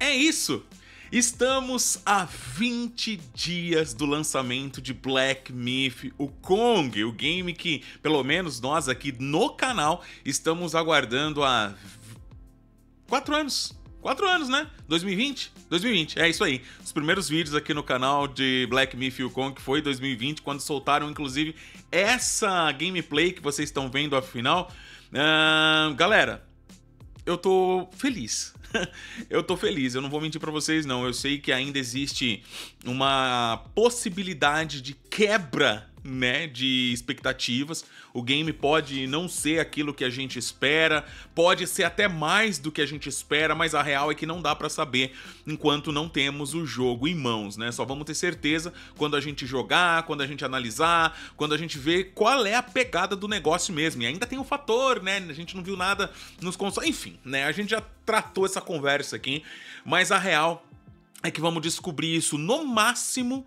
É isso! Estamos a 20 dias do lançamento de Black Myth, o Kong, o game que, pelo menos nós aqui no canal, estamos aguardando há 4 anos. 4 anos, né? 2020? 2020, é isso aí. Os primeiros vídeos aqui no canal de Black Myth e o Kong foi 2020, quando soltaram inclusive essa gameplay que vocês estão vendo afinal. Uh, ah, galera, eu tô feliz. eu tô feliz, eu não vou mentir para vocês não. Eu sei que ainda existe uma possibilidade de quebra né, de expectativas. O game pode não ser aquilo que a gente espera, pode ser até mais do que a gente espera, mas a real é que não dá para saber enquanto não temos o jogo em mãos, né? Só vamos ter certeza quando a gente jogar, quando a gente analisar, quando a gente ver qual é a pegada do negócio mesmo. E ainda tem o um fator, né? A gente não viu nada nos consoles, enfim, né? A gente já tratou essa conversa aqui, mas a real é que vamos descobrir isso no máximo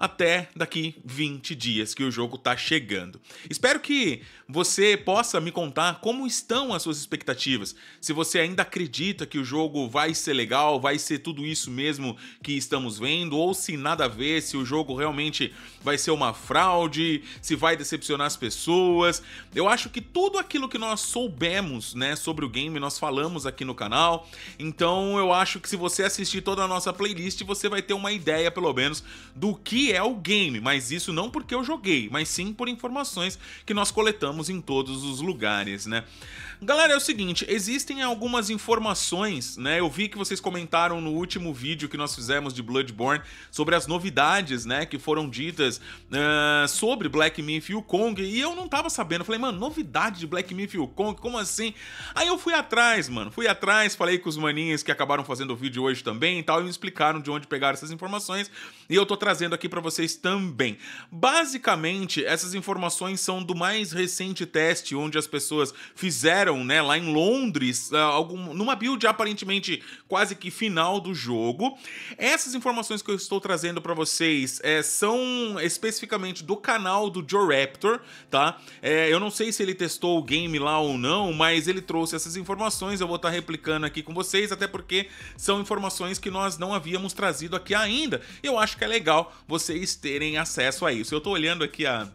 até daqui 20 dias que o jogo tá chegando. Espero que você possa me contar como estão as suas expectativas. Se você ainda acredita que o jogo vai ser legal, vai ser tudo isso mesmo que estamos vendo, ou se nada a ver, se o jogo realmente vai ser uma fraude, se vai decepcionar as pessoas. Eu acho que tudo aquilo que nós soubemos, né, sobre o game, nós falamos aqui no canal. Então eu acho que se você assistir toda a nossa playlist, você vai ter uma ideia, pelo menos, do que é o game, mas isso não porque eu joguei, mas sim por informações que nós coletamos em todos os lugares, né? Galera, é o seguinte, existem algumas informações, né? Eu vi que vocês comentaram no último vídeo que nós fizemos de Bloodborne sobre as novidades, né, que foram ditas uh, sobre Black Myth e o Kong, e eu não tava sabendo. Falei, mano, novidade de Black Myth e o Kong, como assim? Aí eu fui atrás, mano, fui atrás, falei com os maninhos que acabaram fazendo o vídeo hoje também e tal, e me explicaram de onde pegaram essas informações, e eu tô trazendo aqui para para vocês também. Basicamente, essas informações são do mais recente teste onde as pessoas fizeram, né, lá em Londres, ah, algum, numa build aparentemente quase que final do jogo. Essas informações que eu estou trazendo para vocês é, são especificamente do canal do Joe Raptor, tá? É, eu não sei se ele testou o game lá ou não, mas ele trouxe essas informações, eu vou estar tá replicando aqui com vocês, até porque são informações que nós não havíamos trazido aqui ainda. Eu acho que é legal você vocês terem acesso a isso. Eu tô olhando aqui a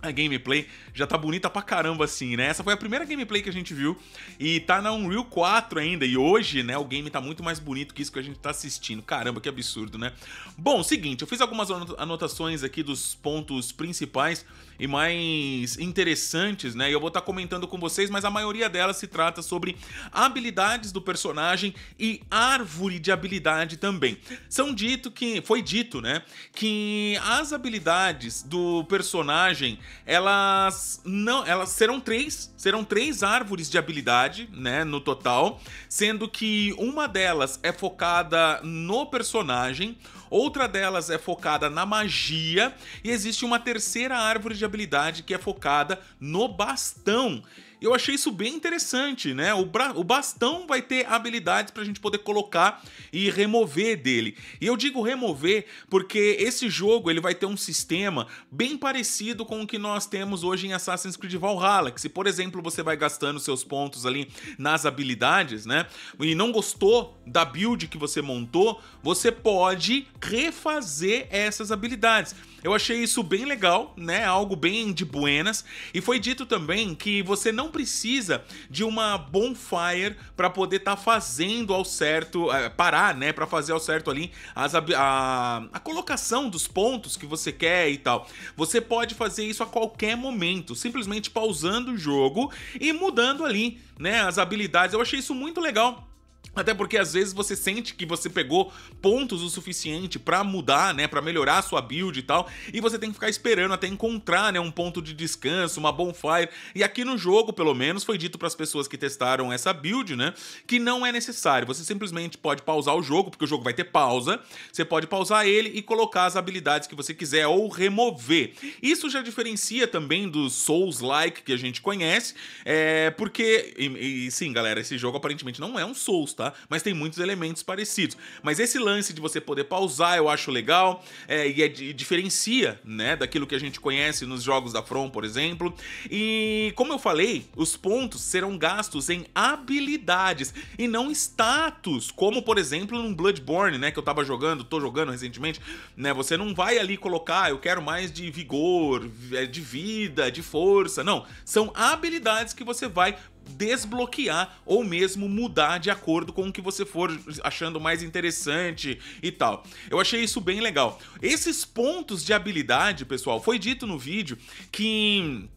a gameplay já tá bonita pra caramba, assim, né? Essa foi a primeira gameplay que a gente viu e tá na Unreal 4 ainda. E hoje, né, o game tá muito mais bonito que isso que a gente tá assistindo. Caramba, que absurdo, né? Bom, seguinte, eu fiz algumas anotações aqui dos pontos principais e mais interessantes, né? E eu vou estar tá comentando com vocês, mas a maioria delas se trata sobre habilidades do personagem e árvore de habilidade também. São dito que foi dito, né, que as habilidades do personagem, elas não, elas serão três, serão três árvores de habilidade, né, no total, sendo que uma delas é focada no personagem, outra delas é focada na magia e existe uma terceira árvore de habilidade que é focada no bastão. Eu achei isso bem interessante, né? O, o bastão vai ter habilidades para a gente poder colocar e remover dele. E eu digo remover porque esse jogo ele vai ter um sistema bem parecido com o que nós temos hoje em Assassin's Creed Valhalla, que se por exemplo você vai gastando seus pontos ali nas habilidades, né? E não gostou da build que você montou, você pode refazer essas habilidades. Eu achei isso bem legal, né? Algo bem de buenas. E foi dito também que você não precisa de uma bonfire para poder estar tá fazendo ao certo, é, parar, né, para fazer ao certo ali as, a, a colocação dos pontos que você quer e tal. Você pode fazer isso a qualquer momento, simplesmente pausando o jogo e mudando ali, né, as habilidades. Eu achei isso muito legal até porque às vezes você sente que você pegou pontos o suficiente para mudar, né, para melhorar a sua build e tal, e você tem que ficar esperando até encontrar, né, um ponto de descanso, uma bonfire. E aqui no jogo, pelo menos, foi dito para as pessoas que testaram essa build, né, que não é necessário. Você simplesmente pode pausar o jogo, porque o jogo vai ter pausa. Você pode pausar ele e colocar as habilidades que você quiser ou remover. Isso já diferencia também do Souls-like que a gente conhece, é porque e, e sim, galera, esse jogo aparentemente não é um Souls, tá? tá? Mas tem muitos elementos parecidos. Mas esse lance de você poder pausar eu acho legal é, e, é, diferencia, né, daquilo que a gente conhece nos jogos da From, por exemplo. E como eu falei, os pontos serão gastos em habilidades e não status, como por exemplo no Bloodborne, né, que eu tava jogando, tô jogando recentemente, né? Você não vai ali colocar, eu quero mais de vigor, é, de vida, de força, não. São habilidades que você vai desbloquear ou mesmo mudar de acordo com o que você for achando mais interessante e tal. Eu achei isso bem legal. Esses pontos de habilidade, pessoal, foi dito no vídeo que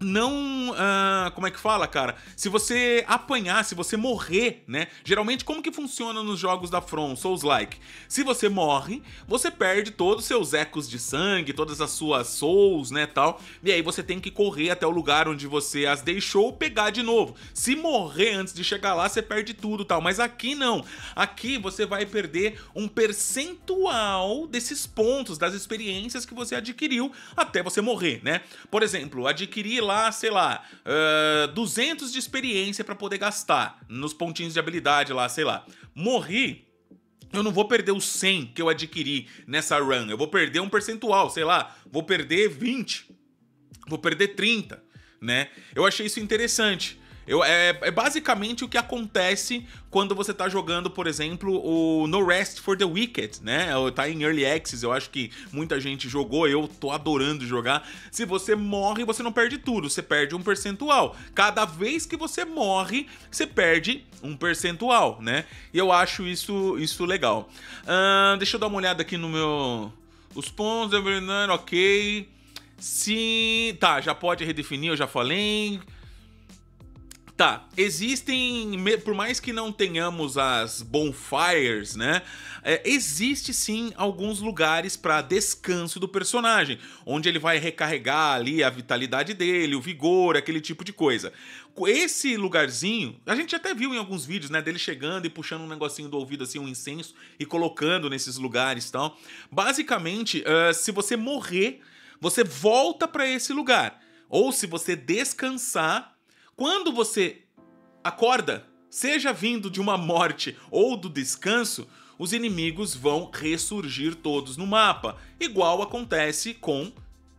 não. Ah, como é que fala, cara? Se você apanhar, se você morrer, né? Geralmente, como que funciona nos jogos da From, Souls-like? Se você morre, você perde todos os seus ecos de sangue, todas as suas souls, né? tal E aí você tem que correr até o lugar onde você as deixou pegar de novo. Se morrer antes de chegar lá, você perde tudo tal. Mas aqui não. Aqui você vai perder um percentual desses pontos, das experiências que você adquiriu até você morrer, né? Por exemplo, adquirir lá, sei lá, uh, 200 de experiência para poder gastar nos pontinhos de habilidade lá, sei lá. Morri, eu não vou perder os 100 que eu adquiri nessa run. Eu vou perder um percentual, sei lá, vou perder 20, vou perder 30, né? Eu achei isso interessante. Eu, é, é basicamente o que acontece quando você tá jogando, por exemplo, o No Rest for the Wicked, né? Tá em Early Access, eu acho que muita gente jogou, eu tô adorando jogar. Se você morre, você não perde tudo, você perde um percentual. Cada vez que você morre, você perde um percentual, né? E eu acho isso, isso legal. Uh, deixa eu dar uma olhada aqui no meu... Os pontos, ok... Sim, tá, já pode redefinir, eu já falei. Tá, existem, por mais que não tenhamos as bonfires, né? É, existe sim alguns lugares para descanso do personagem, onde ele vai recarregar ali a vitalidade dele, o vigor, aquele tipo de coisa. Esse lugarzinho, a gente até viu em alguns vídeos, né? Dele chegando e puxando um negocinho do ouvido, assim, um incenso, e colocando nesses lugares e tal. Basicamente, uh, se você morrer, você volta para esse lugar. Ou se você descansar, quando você acorda, seja vindo de uma morte ou do descanso, os inimigos vão ressurgir todos no mapa, igual acontece com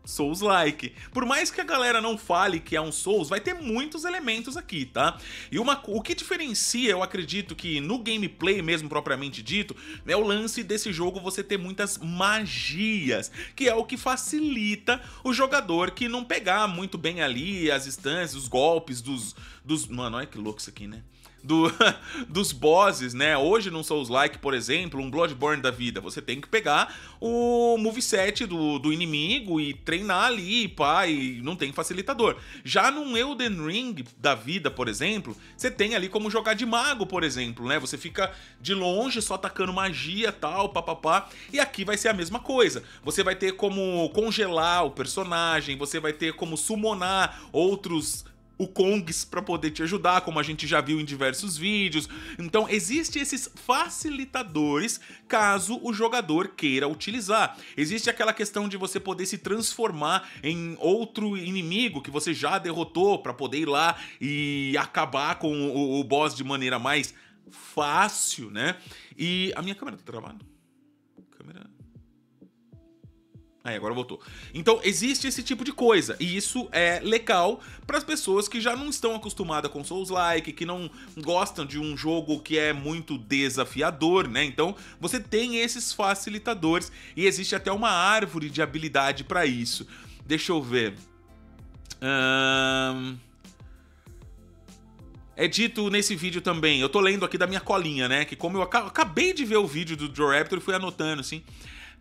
Souls-like. Por mais que a galera não fale que é um Souls, vai ter muitos elementos aqui, tá? E uma, o que diferencia, eu acredito que no gameplay mesmo propriamente dito, é o lance desse jogo você ter muitas magias, que é o que facilita o jogador que não pegar muito bem ali as instâncias, os golpes dos dos, mano, olha que louco isso aqui, né? do, dos bosses, né? Hoje não são os like, por exemplo, um Bloodborne da vida. Você tem que pegar o moveset do, do inimigo e treinar ali, pá, e não tem facilitador. Já num Elden Ring da vida, por exemplo, você tem ali como jogar de mago, por exemplo, né? Você fica de longe só atacando magia, tal, papapá. E aqui vai ser a mesma coisa. Você vai ter como congelar o personagem, você vai ter como summonar outros o Kongs para poder te ajudar, como a gente já viu em diversos vídeos. Então, existem esses facilitadores caso o jogador queira utilizar. Existe aquela questão de você poder se transformar em outro inimigo que você já derrotou para poder ir lá e acabar com o, o boss de maneira mais fácil, né? E a minha câmera tá travando. Câmera Aí agora voltou. Então existe esse tipo de coisa e isso é legal para as pessoas que já não estão acostumadas com Souls like, que não gostam de um jogo que é muito desafiador, né? Então você tem esses facilitadores e existe até uma árvore de habilidade para isso. Deixa eu ver. Um... É dito nesse vídeo também, eu tô lendo aqui da minha colinha, né? Que como eu acabei de ver o vídeo do Joe Raptor, fui anotando assim.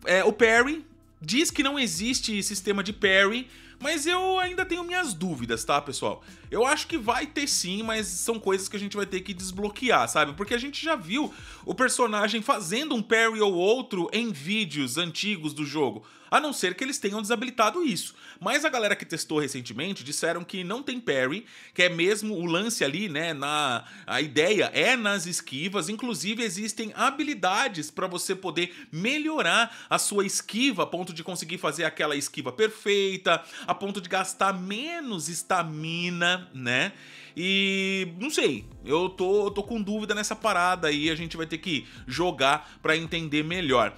É, o Perry diz que não existe sistema de parry, mas eu ainda tenho minhas dúvidas, tá, pessoal? Eu acho que vai ter sim, mas são coisas que a gente vai ter que desbloquear, sabe? Porque a gente já viu o personagem fazendo um parry ou outro em vídeos antigos do jogo. A não ser que eles tenham desabilitado isso. Mas a galera que testou recentemente disseram que não tem parry, que é mesmo o lance ali, né? Na, a ideia é nas esquivas. Inclusive, existem habilidades para você poder melhorar a sua esquiva a ponto de conseguir fazer aquela esquiva perfeita, a ponto de gastar menos estamina, né? E não sei, eu tô, tô com dúvida nessa parada aí, a gente vai ter que jogar para entender melhor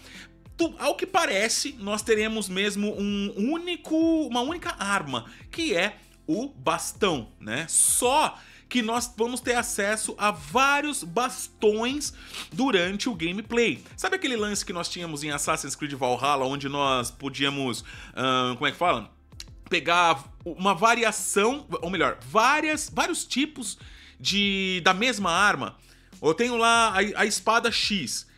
ao que parece, nós teremos mesmo um único, uma única arma, que é o bastão, né? Só que nós vamos ter acesso a vários bastões durante o gameplay. Sabe aquele lance que nós tínhamos em Assassin's Creed Valhalla, onde nós podíamos, como é que fala? pegar uma variação, ou melhor, várias, vários tipos de da mesma arma. Eu tenho lá a, a espada X.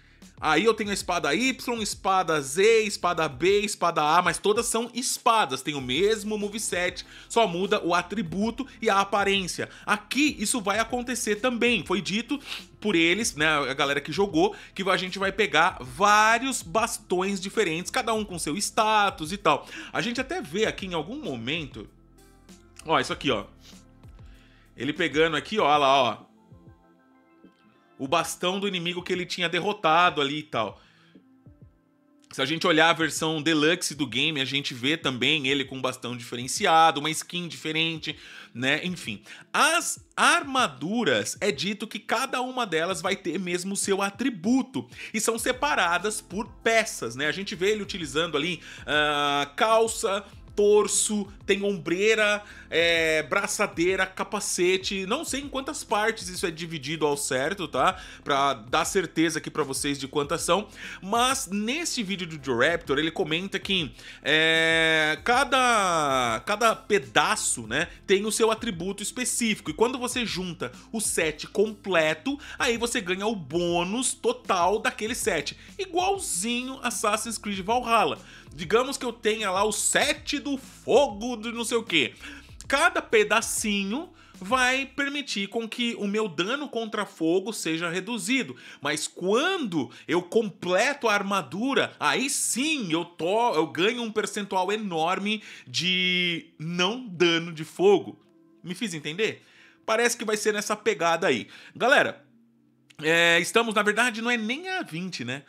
Aí eu tenho a espada Y, espada Z, espada B, espada A, mas todas são espadas, tem o mesmo moveset, só muda o atributo e a aparência. Aqui isso vai acontecer também, foi dito por eles, né, a galera que jogou, que a gente vai pegar vários bastões diferentes, cada um com seu status e tal. A gente até vê aqui em algum momento, ó, isso aqui, ó. Ele pegando aqui, ó, lá, ó, o bastão do inimigo que ele tinha derrotado ali e tal. Se a gente olhar a versão deluxe do game, a gente vê também ele com um bastão diferenciado, uma skin diferente, né? Enfim, as armaduras é dito que cada uma delas vai ter mesmo o seu atributo e são separadas por peças, né? A gente vê ele utilizando ali uh, calça, torso, tem ombreira, é, braçadeira, capacete. Não sei em quantas partes isso é dividido ao certo, tá? Pra dar certeza aqui para vocês de quantas são. Mas nesse vídeo do Georaptor, ele comenta que é, cada, cada pedaço, né, tem o seu atributo específico. E quando você junta o set completo, aí você ganha o bônus total daquele set. Igualzinho Assassin's Creed Valhalla. Digamos que eu tenha lá o set do fogo de não sei o que. Cada pedacinho vai permitir com que o meu dano contra fogo seja reduzido. Mas quando eu completo a armadura, aí sim eu, tô, eu ganho um percentual enorme de não dano de fogo. Me fiz entender? Parece que vai ser nessa pegada aí. Galera, é, estamos, na verdade, não é nem a 20, né?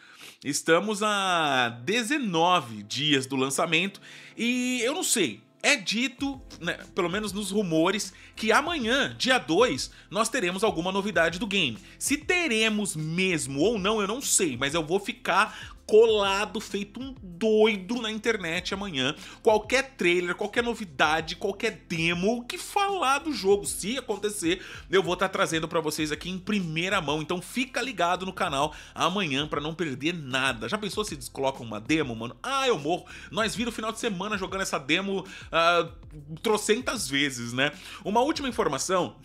Estamos a 19 dias do lançamento e eu não sei, é dito, né, pelo menos nos rumores, que amanhã, dia 2, nós teremos alguma novidade do game. Se teremos mesmo ou não, eu não sei, mas eu vou ficar colado, feito um doido na internet amanhã. Qualquer trailer, qualquer novidade, qualquer demo, o que falar do jogo, se acontecer, eu vou estar tá trazendo para vocês aqui em primeira mão. Então fica ligado no canal amanhã para não perder nada. Já pensou se descolocam uma demo, mano? Ah, eu morro. Nós vira o final de semana jogando essa demo uh, trocentas vezes, né? Uma última informação.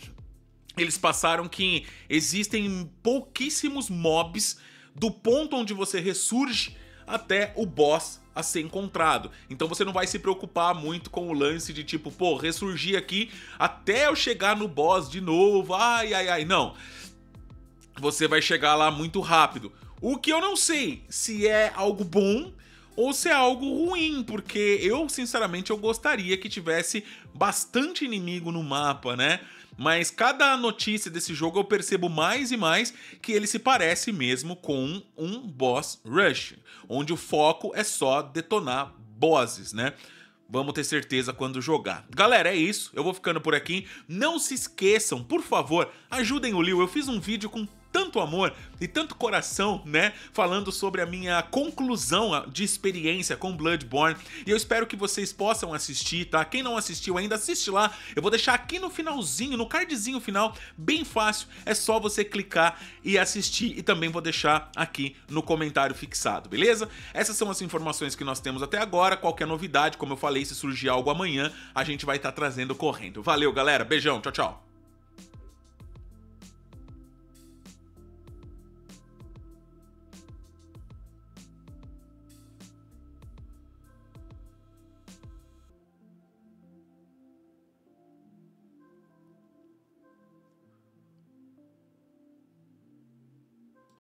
Eles passaram que existem pouquíssimos mobs do ponto onde você ressurge até o boss a ser encontrado. Então você não vai se preocupar muito com o lance de tipo, pô, ressurgir aqui até eu chegar no boss de novo. Ai, ai, ai, não. Você vai chegar lá muito rápido. O que eu não sei se é algo bom ou se é algo ruim, porque eu, sinceramente, eu gostaria que tivesse bastante inimigo no mapa, né? Mas cada notícia desse jogo eu percebo mais e mais que ele se parece mesmo com um boss rush, onde o foco é só detonar bosses, né? Vamos ter certeza quando jogar. Galera, é isso. Eu vou ficando por aqui. Não se esqueçam, por favor, ajudem o Liu. Eu fiz um vídeo com tanto amor e tanto coração, né? Falando sobre a minha conclusão de experiência com Bloodborne. E eu espero que vocês possam assistir, tá? Quem não assistiu ainda, assiste lá. Eu vou deixar aqui no finalzinho, no cardzinho final, bem fácil. É só você clicar e assistir. E também vou deixar aqui no comentário fixado, beleza? Essas são as informações que nós temos até agora. Qualquer novidade, como eu falei, se surgir algo amanhã, a gente vai estar tá trazendo correndo. Valeu, galera. Beijão. Tchau, tchau.